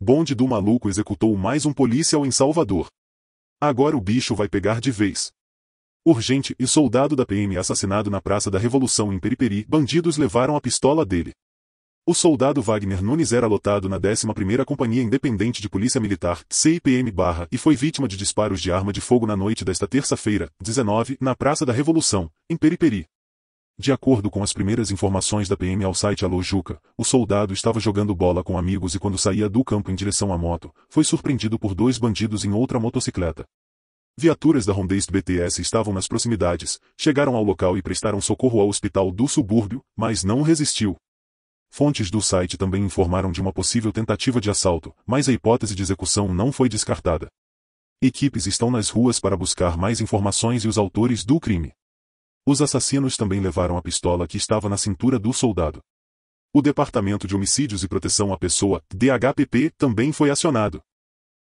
Bonde do maluco executou mais um policial em Salvador. Agora o bicho vai pegar de vez. Urgente e soldado da PM assassinado na Praça da Revolução em Periperi, bandidos levaram a pistola dele. O soldado Wagner Nunes era lotado na 11ª Companhia Independente de Polícia Militar, CIPM barra, e foi vítima de disparos de arma de fogo na noite desta terça-feira, 19, na Praça da Revolução, em Periperi. De acordo com as primeiras informações da PM ao site Alojuca, o soldado estava jogando bola com amigos e quando saía do campo em direção à moto, foi surpreendido por dois bandidos em outra motocicleta. Viaturas da Rondeste BTS estavam nas proximidades, chegaram ao local e prestaram socorro ao hospital do subúrbio, mas não resistiu. Fontes do site também informaram de uma possível tentativa de assalto, mas a hipótese de execução não foi descartada. Equipes estão nas ruas para buscar mais informações e os autores do crime. Os assassinos também levaram a pistola que estava na cintura do soldado. O Departamento de Homicídios e Proteção à Pessoa, DHPP, também foi acionado.